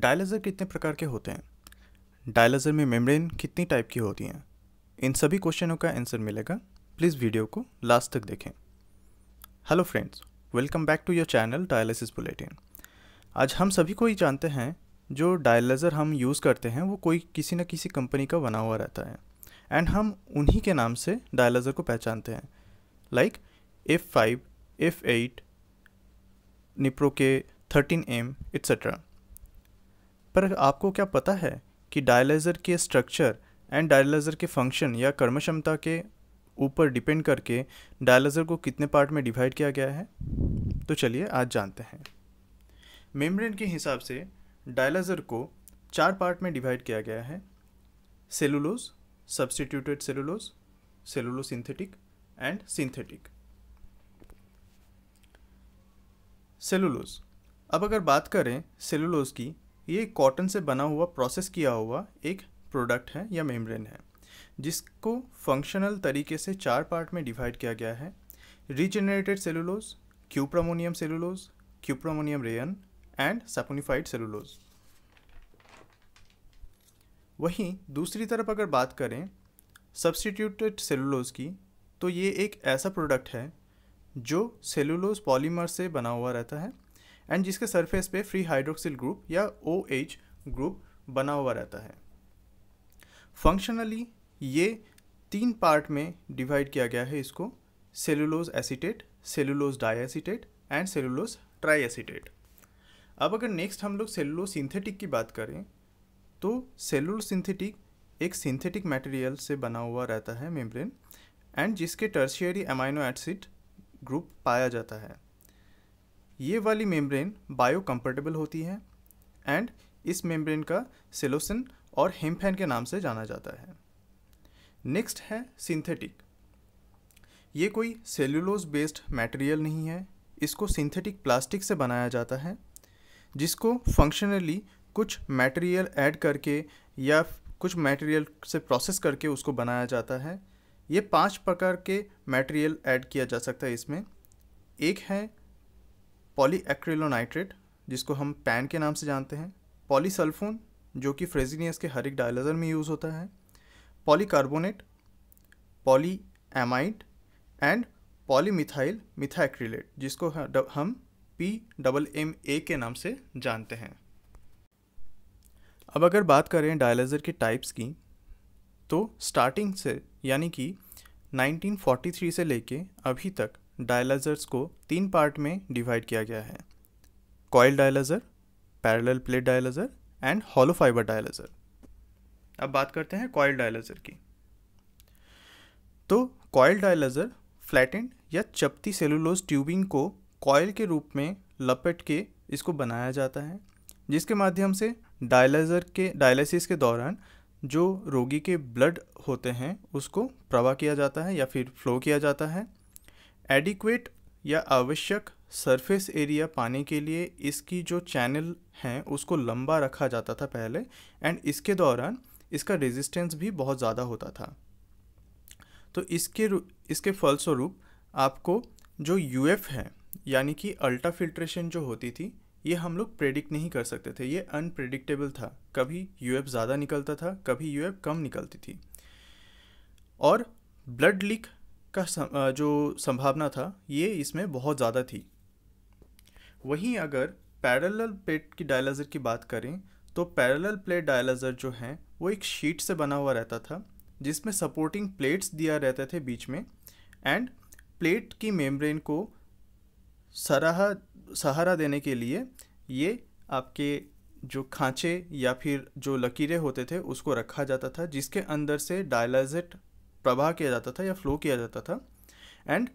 Dialyser कितने प्रकार के होते हैं डायलाइजर में मेम्ब्रेन कितनी टाइप की होती हैं इन सभी क्वेश्चनों का आंसर मिलेगा प्लीज़ वीडियो को लास्ट तक देखें hello friends welcome back to your channel dialysis bulletin आज हम सभी को ही जानते हैं जो डायलाइजर हम यूज़ करते हैं वो कोई किसी न किसी कंपनी का बना हुआ रहता है एंड हम उन्हीं के नाम से डायलाइजर को पहचानते हैं like F five F eight Nipro के थर्टीन एम एट्सट्रा पर आपको क्या पता है कि डायलाइजर के स्ट्रक्चर एंड डायलाइजर के फंक्शन या कर्म क्षमता के ऊपर डिपेंड करके डायलाइजर को कितने पार्ट में डिवाइड किया गया है तो चलिए आज जानते हैं मेम्ब्रेन के हिसाब से डायलाइजर को चार पार्ट में डिवाइड किया गया है cellulose substituted cellulose cellulo synthetic and synthetic cellulose अब अगर बात करें सेलुलोज की ये कॉटन से बना हुआ प्रोसेस किया हुआ एक प्रोडक्ट है या मेम्ब्रेन है जिसको फंक्शनल तरीके से चार पार्ट में डिवाइड किया गया है regenerated cellulose cuprammonium cellulose cuprammonium rayon and saponified cellulose वहीं दूसरी तरफ अगर बात करें सब्सटीट्यूटेड सेलुलोज की तो ये एक ऐसा प्रोडक्ट है जो सेलुलोज पॉलीमर से बना हुआ रहता है एंड जिसके सरफेस पे फ्री हाइड्रोक्सिल ग्रुप या ओ एच ग्रुप बना हुआ रहता है फंक्शनली ये तीन पार्ट में डिवाइड किया गया है इसको cellulose acetate cellulose diacetate and cellulose tri acetate अब अगर नेक्स्ट हम लोग सेलुलोज सिंथेटिक की बात करें तो सेलुलोज सिंथेटिक एक सिंथेटिक मटेरियल से बना हुआ रहता है मेम्ब्रेन एंड जिसके टर्शियरी एमाइनो एसिड ग्रुप पाया जाता है ये वाली मेम्ब्रेन कम्फर्टेबल होती है एंड इस मेम्ब्रेन का सिलोसिन और हेम्फेन के नाम से जाना जाता है नेक्स्ट है सिंथेटिक ये कोई सेल्यूलोज बेस्ड मटेरियल नहीं है इसको सिंथेटिक प्लास्टिक से बनाया जाता है जिसको फंक्शनली कुछ मटेरियल ऐड करके या कुछ मटेरियल से प्रोसेस करके उसको बनाया जाता है ये पांच प्रकार के मटेरियल ऐड किया जा सकता है इसमें एक है पॉलीएक्रिलोनाइट्रेट जिसको हम पैन के नाम से जानते हैं पॉलीसल्फोन जो कि फ्रेजिनियस के हर एक डायलजर में यूज़ होता है polycarbonate polyamide and polymethyl methacrylate जिसको हम पी डबल एम ए के नाम से जानते हैं अब अगर बात करें डायलाइजर के टाइप्स की तो स्टार्टिंग से यानी कि 1943 से लेके अभी तक डायलाइजर्स को तीन पार्ट में डिवाइड किया गया है coil dialyser parallel plate dialyser and hollow fibre dialyser अब बात करते हैं कॉयल डायलाइजर की तो कॉयल डायलाइजर फ्लैटेंड या चपटी सेलुलोज ट्यूबिंग को कॉयल के रूप में लपेट के इसको बनाया जाता है जिसके माध्यम से डायलाइजर के डायलिसिस के दौरान जो रोगी के ब्लड होते हैं उसको प्रवाह किया जाता है या फिर फ्लो किया जाता है एडिक्वेट या आवश्यक सरफेस एरिया पाने के लिए इसकी जो चैनल हैं उसको लंबा रखा जाता था पहले एंड इसके दौरान इसका रेजिस्टेंस भी बहुत ज़्यादा होता था तो इसके इसके फलस्वरूप आपको जो यू है यानी कि अल्ट्रा फिल्ट्रेशन जो होती थी ये हम लोग प्रेडिक्ट नहीं कर सकते थे ये अनप्रेडिक्टेबल था कभी यू ज़्यादा निकलता था कभी यू कम निकलती थी और ब्लड लीक का सम, जो संभावना था ये इसमें बहुत ज़्यादा थी वहीं अगर पैरेलल प्लेट की डायलाइजर की बात करें तो पैरेलल प्लेट डायलाइजर जो हैं वो एक शीट से बना हुआ रहता था जिसमें सपोर्टिंग प्लेट्स दिया रहते थे बीच में एंड प्लेट की मेम्ब्रेन को सराहा सहारा देने के लिए ये आपके जो खांचे या फिर जो लकीरें होते थे उसको रखा जाता था जिसके अंदर से डायलाइजेट प्रवाह किया जाता था या फ्लो किया जाता था एंड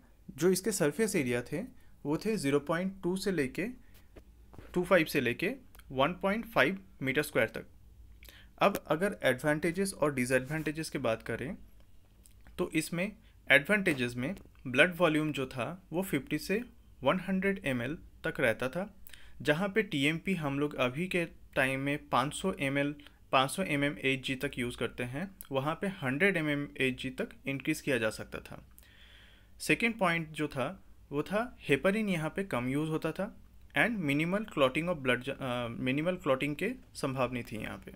जो इसके सरफेस एरिया थे वो थे 0.2 से लेके 25 से लेके 1.5 मीटर स्क्वायर तक अब अगर एडवांटेजेस और डिसएडवांटेजेस की बात करें तो इसमें एडवांटेजेस में ब्लड वॉल्यूम जो था वो 50 से 100 हंड्रेड तक रहता था जहाँ पे टी हम लोग अभी के टाइम में 500 सौ 500 सौ एम एम तक यूज़ करते हैं वहाँ पे 100 एम एम तक इंक्रीज़ किया जा सकता था सेकेंड पॉइंट जो था वो था हेपरिन यहाँ पे कम यूज़ होता था and minimal clotting of blood minimal clotting के संभावनी थी यहाँ पे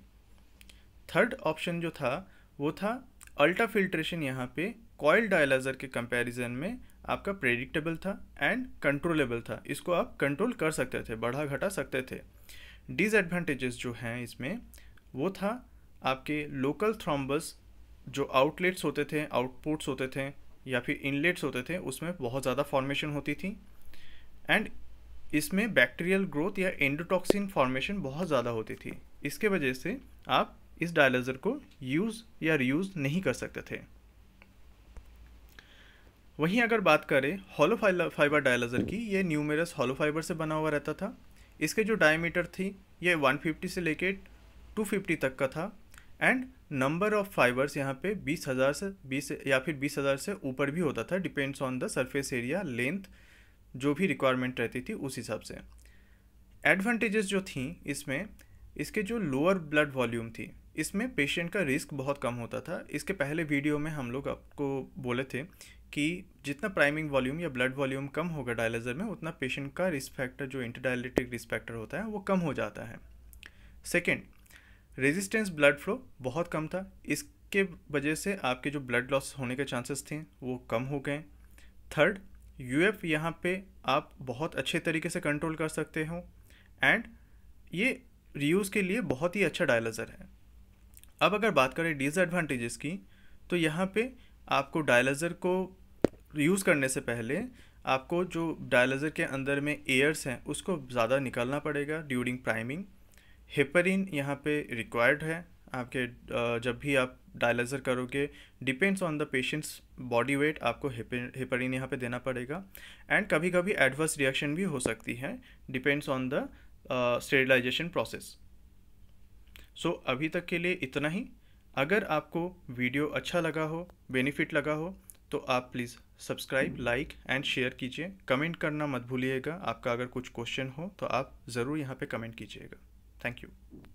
थर्ड ऑप्शन जो था वो था अल्ट्रा फिल्ट्रेशन यहाँ पे कॉयल डायलाइजर के कंपैरिजन में आपका प्रेडिक्टेबल था एंड कंट्रोलेबल था इसको आप कंट्रोल कर सकते थे बढ़ा घटा सकते थे डिसएडवांटेजेस जो हैं इसमें वो था आपके लोकल थ्रोम्बस जो आउटलेट्स होते थे आउटपुट्स होते थे या फिर इनलेट्स होते थे उसमें बहुत ज़्यादा फॉर्मेशन होती थी एंड इसमें बैक्टीरियल ग्रोथ या एंडोटॉक्सिन फॉर्मेशन बहुत ज़्यादा होती थी इसके वजह से आप इस डायलाइजर को यूज़ या रीयूज़ नहीं कर सकते थे वहीं अगर बात करें हॉलो फाइबर डायलाइजर की ये न्यूमेरस हॉलो फाइबर से बना हुआ रहता था इसके जो डायमीटर थी ये 150 से लेके 250 तक का था एंड नंबर ऑफ फाइबर्स यहाँ पे 20,000 से 20 या फिर 20,000 से ऊपर भी होता था depends on the surface area length जो भी रिक्वायरमेंट रहती थी उस हिसाब से एडवांटेजेस जो थी इसमें इसके जो लोअर ब्लड वॉल्यूम थी इसमें पेशेंट का रिस्क बहुत कम होता था इसके पहले वीडियो में हम लोग आपको बोले थे कि जितना प्राइमिंग वॉल्यूम या ब्लड वॉल्यूम कम होगा डायलाइजर में उतना पेशेंट का रिस्क फैक्टर जो इंटरडायलिटिक रिस्क फैक्टर होता है वो कम हो जाता है सेकेंड रेजिस्टेंस ब्लड फ्लो बहुत कम था इसके वजह से आपके जो ब्लड लॉस होने के चांसेस थे वो कम हो गए थर्ड यू एफ यहाँ पर आप बहुत अच्छे तरीके से कंट्रोल कर सकते हो एंड ये रियूज़ के लिए बहुत ही अच्छा डायलाइजर है अब अगर बात करें डिसएडवांटेजेस की तो यहाँ पे आपको डायलाइजर को यूज़ करने से पहले आपको जो डायलाइजर के अंदर में एयर्स हैं उसको ज़्यादा निकालना पड़ेगा ड्यूरिंग प्राइमिंग हेपरिन यहाँ पे रिक्वायर्ड है आपके जब भी आप डायलाइजर करोगे depends on the patient's body weight आपको हेपरिन यहाँ पे देना पड़ेगा एंड कभी कभी एडवर्स रिएक्शन भी हो सकती है depends on the sterilisation process so अभी तक के लिए इतना ही अगर आपको वीडियो अच्छा लगा हो बेनिफिट लगा हो तो आप please subscribe like and share कीजिए कमेंट करना मत भूलिएगा आपका अगर कुछ क्वेश्चन हो तो आप ज़रूर यहाँ पे कमेंट कीजिएगा Thank you.